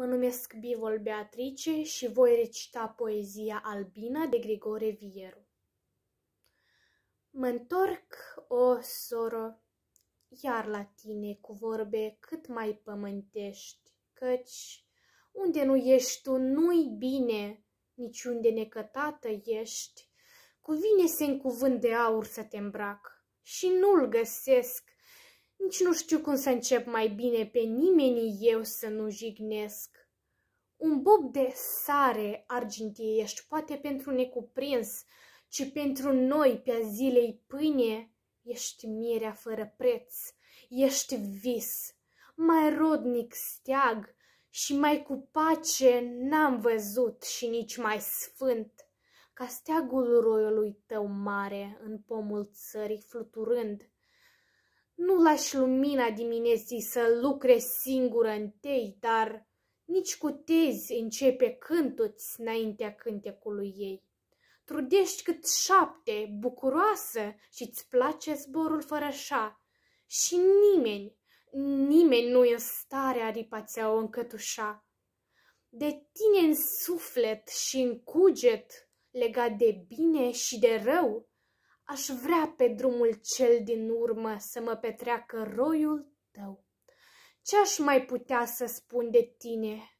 Mă numesc Bivol Beatrice și voi recita poezia Albina de Grigore Vieru. Mă întorc, o soră, iar la tine cu vorbe cât mai pământești, căci unde nu ești tu nu-i bine, niciunde necătată ești, cuvine se în cuvânt de aur să te îmbrac și nu-l găsesc, nici nu știu cum să încep mai bine pe nimeni eu să nu jignesc. Un bob de sare ești poate pentru necuprins, ci pentru noi pe zilei pâine, ești mierea fără preț, ești vis, mai rodnic steag și mai cu pace n-am văzut și nici mai sfânt ca steagul roiului tău mare în pomul țării fluturând. Nu lași lumina dimineții să lucre singură în tei, dar nici cu tezi începe cântuți înaintea cântecului ei. Trudești cât șapte, bucuroasă, și-ți place zborul fără așa. Și nimeni, nimeni nu e în stare aripa ți o încătușa. De tine în suflet și în cuget, legat de bine și de rău, Aș vrea pe drumul cel din urmă să mă petreacă roiul tău. Ce aș mai putea să spun de tine?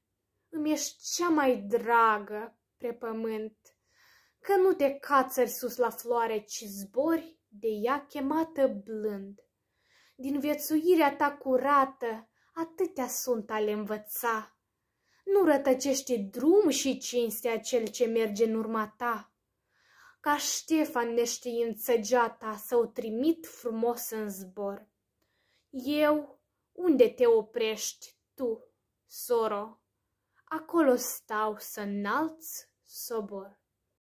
Îmi ești cea mai dragă pe pământ, că nu te cațări sus la floare, ci zbori de ea chemată blând. Din viețuirea ta curată, atâtea sunt ale învăța. Nu rătăcește drum și cinstea cel ce merge în urma ta ca Ștefan geata să o trimit frumos în zbor. Eu, unde te oprești tu, soro? Acolo stau să înalți sobor.